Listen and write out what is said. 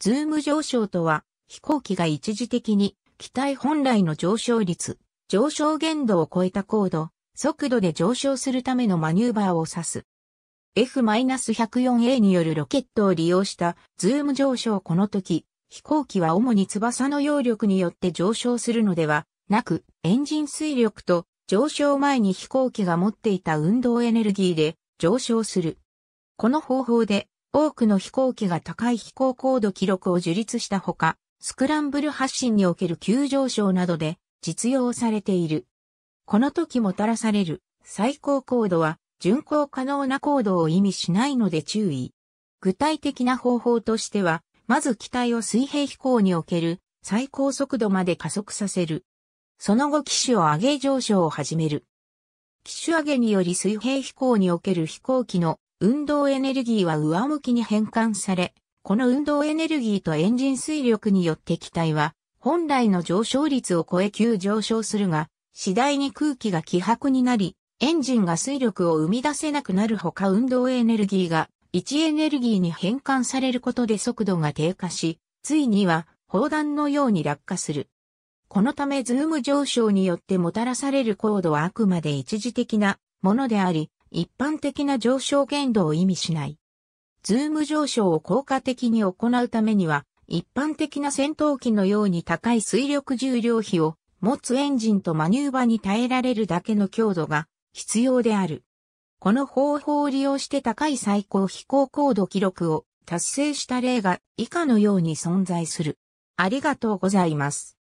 ズーム上昇とは、飛行機が一時的に機体本来の上昇率、上昇限度を超えた高度、速度で上昇するためのマニューバーを指す。F-104A によるロケットを利用したズーム上昇この時、飛行機は主に翼の揚力によって上昇するのではなく、エンジン水力と上昇前に飛行機が持っていた運動エネルギーで上昇する。この方法で多くの飛行機が高い飛行高度記録を樹立したほか、スクランブル発進における急上昇などで実用されている。この時もたらされる最高高度は巡航可能な高度を意味しないので注意。具体的な方法としては、まず機体を水平飛行における最高速度まで加速させる。その後機種を上げ上昇を始める。機種上げにより水平飛行における飛行機の運動エネルギーは上向きに変換され、この運動エネルギーとエンジン水力によって機体は、本来の上昇率を超え急上昇するが、次第に空気が希薄になり、エンジンが水力を生み出せなくなるほか運動エネルギーが位置エネルギーに変換されることで速度が低下し、ついには砲弾のように落下する。このためズーム上昇によってもたらされる高度はあくまで一時的なものであり、一般的な上昇限度を意味しない。ズーム上昇を効果的に行うためには、一般的な戦闘機のように高い水力重量比を持つエンジンとマニューバに耐えられるだけの強度が必要である。この方法を利用して高い最高飛行高度記録を達成した例が以下のように存在する。ありがとうございます。